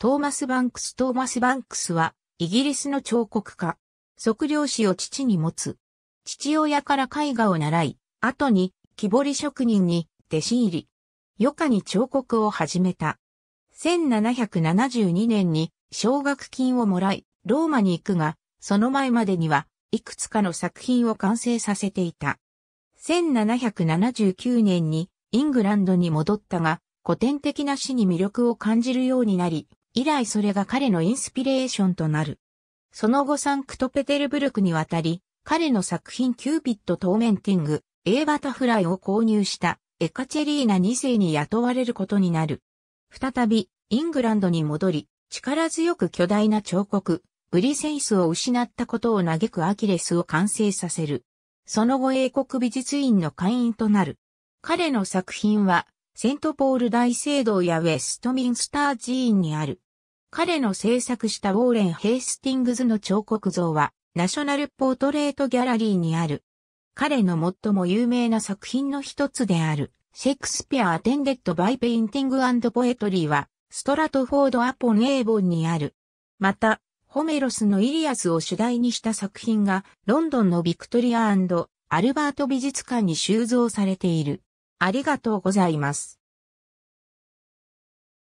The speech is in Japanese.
トーマス・バンクス・トーマス・バンクスは、イギリスの彫刻家。測量士を父に持つ。父親から絵画を習い、後に木彫り職人に弟子入り。余暇に彫刻を始めた。1772年に奨学金をもらい、ローマに行くが、その前までには、いくつかの作品を完成させていた。1779年にイングランドに戻ったが、古典的な詩に魅力を感じるようになり、以来それが彼のインスピレーションとなる。その後サンクトペテルブルクに渡り、彼の作品キューピッド・トーメンティング、A バタフライを購入したエカチェリーナ2世に雇われることになる。再び、イングランドに戻り、力強く巨大な彫刻、ブリセイスを失ったことを嘆くアキレスを完成させる。その後英国美術院の会員となる。彼の作品は、セントポール大聖堂やウェストミンスター寺院にある彼の制作したウォーレン・ヘイスティングズの彫刻像は、ナショナル・ポートレート・ギャラリーにある。彼の最も有名な作品の一つである、シェイクスピア・アテンデッド・バイ・ペインティング・ポエトリーは、ストラトフォード・アポン・エーボンにある。また、ホメロスのイリアスを主題にした作品が、ロンドンのビクトリアアルバート美術館に収蔵されている。ありがとうございます。